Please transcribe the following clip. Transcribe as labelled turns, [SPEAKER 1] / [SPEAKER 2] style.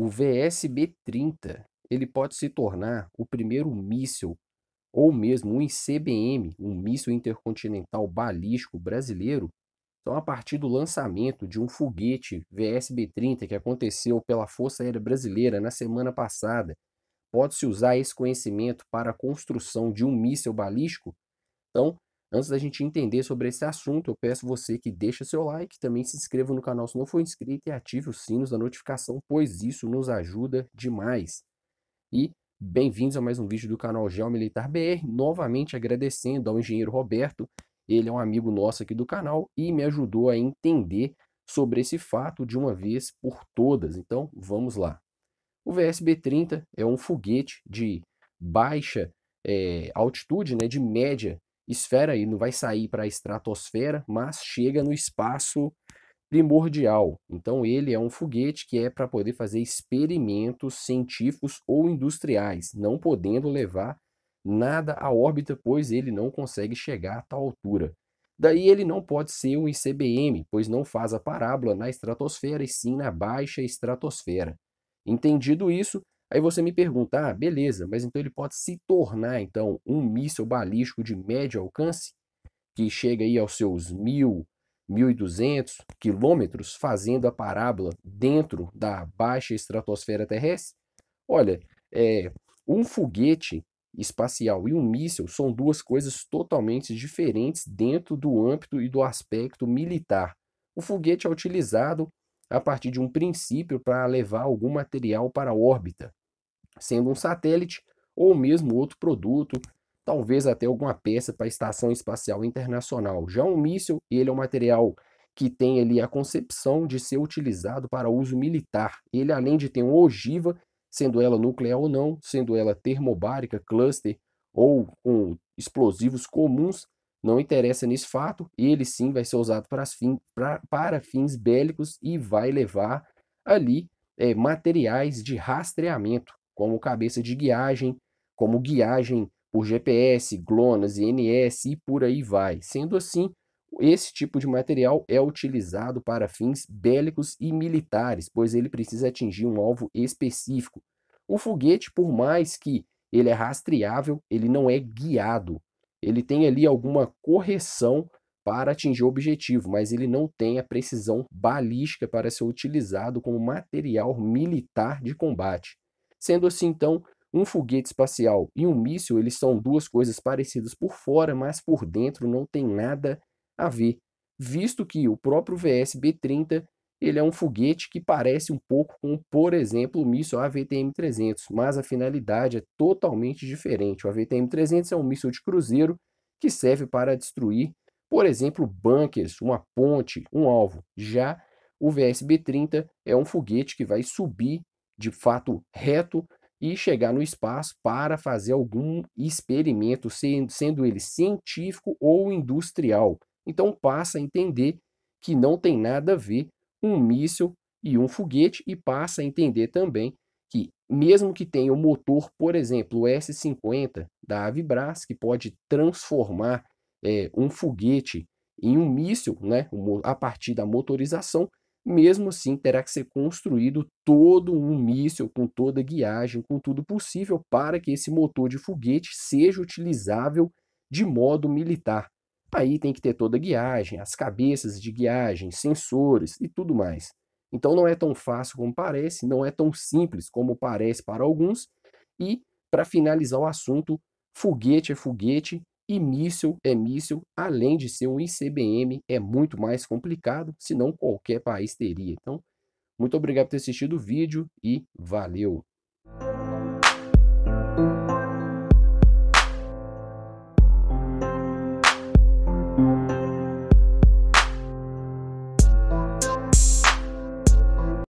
[SPEAKER 1] O VSB-30 ele pode se tornar o primeiro míssil ou mesmo um ICBM, um míssil intercontinental balístico brasileiro. Então, a partir do lançamento de um foguete VSB-30 que aconteceu pela Força Aérea Brasileira na semana passada, pode-se usar esse conhecimento para a construção de um míssil balístico? Então, Antes da gente entender sobre esse assunto, eu peço você que deixe seu like, também se inscreva no canal se não for inscrito e ative os sinos da notificação, pois isso nos ajuda demais. E bem-vindos a mais um vídeo do canal Geomilitar BR, novamente agradecendo ao engenheiro Roberto, ele é um amigo nosso aqui do canal e me ajudou a entender sobre esse fato de uma vez por todas. Então, vamos lá. O VSB-30 é um foguete de baixa é, altitude, né, de média esfera e não vai sair para a estratosfera, mas chega no espaço primordial. Então ele é um foguete que é para poder fazer experimentos científicos ou industriais, não podendo levar nada à órbita, pois ele não consegue chegar a tal altura. Daí ele não pode ser um ICBM, pois não faz a parábola na estratosfera e sim na baixa estratosfera. Entendido isso, Aí você me pergunta, ah, beleza, mas então ele pode se tornar então um míssil balístico de médio alcance, que chega aí aos seus mil, 1.200 quilômetros, fazendo a parábola dentro da baixa estratosfera terrestre? Olha, é, um foguete espacial e um míssil são duas coisas totalmente diferentes dentro do âmbito e do aspecto militar. O foguete é utilizado a partir de um princípio para levar algum material para a órbita sendo um satélite ou mesmo outro produto, talvez até alguma peça para a Estação Espacial Internacional. Já um míssil, ele é um material que tem ali a concepção de ser utilizado para uso militar. Ele, além de ter uma ogiva, sendo ela nuclear ou não, sendo ela termobárica, cluster ou com explosivos comuns, não interessa nesse fato, ele sim vai ser usado para, para fins bélicos e vai levar ali é, materiais de rastreamento como cabeça de guiagem, como guiagem por GPS, GLONASS, INS e por aí vai. Sendo assim, esse tipo de material é utilizado para fins bélicos e militares, pois ele precisa atingir um alvo específico. O foguete, por mais que ele é rastreável, ele não é guiado. Ele tem ali alguma correção para atingir o objetivo, mas ele não tem a precisão balística para ser utilizado como material militar de combate. Sendo assim, então, um foguete espacial e um míssil, eles são duas coisas parecidas por fora, mas por dentro não tem nada a ver, visto que o próprio VSB 30 ele é um foguete que parece um pouco com, por exemplo, o míssil AVTM-300, mas a finalidade é totalmente diferente. O AVTM-300 é um míssil de cruzeiro que serve para destruir, por exemplo, bunkers, uma ponte, um alvo. Já o VSB-30 é um foguete que vai subir de fato reto e chegar no espaço para fazer algum experimento, sendo, sendo ele científico ou industrial. Então passa a entender que não tem nada a ver um míssil e um foguete e passa a entender também que mesmo que tenha o um motor, por exemplo, o S-50 da Avibras, que pode transformar é, um foguete em um míssil, né, a partir da motorização, mesmo assim terá que ser construído todo um míssil com toda a guiagem, com tudo possível para que esse motor de foguete seja utilizável de modo militar. Aí tem que ter toda a guiagem, as cabeças de guiagem, sensores e tudo mais. Então não é tão fácil como parece, não é tão simples como parece para alguns. E para finalizar o assunto, foguete é foguete e míssil é míssil, além de ser um ICBM, é muito mais complicado, senão qualquer país teria. Então, muito obrigado por ter assistido o vídeo e valeu!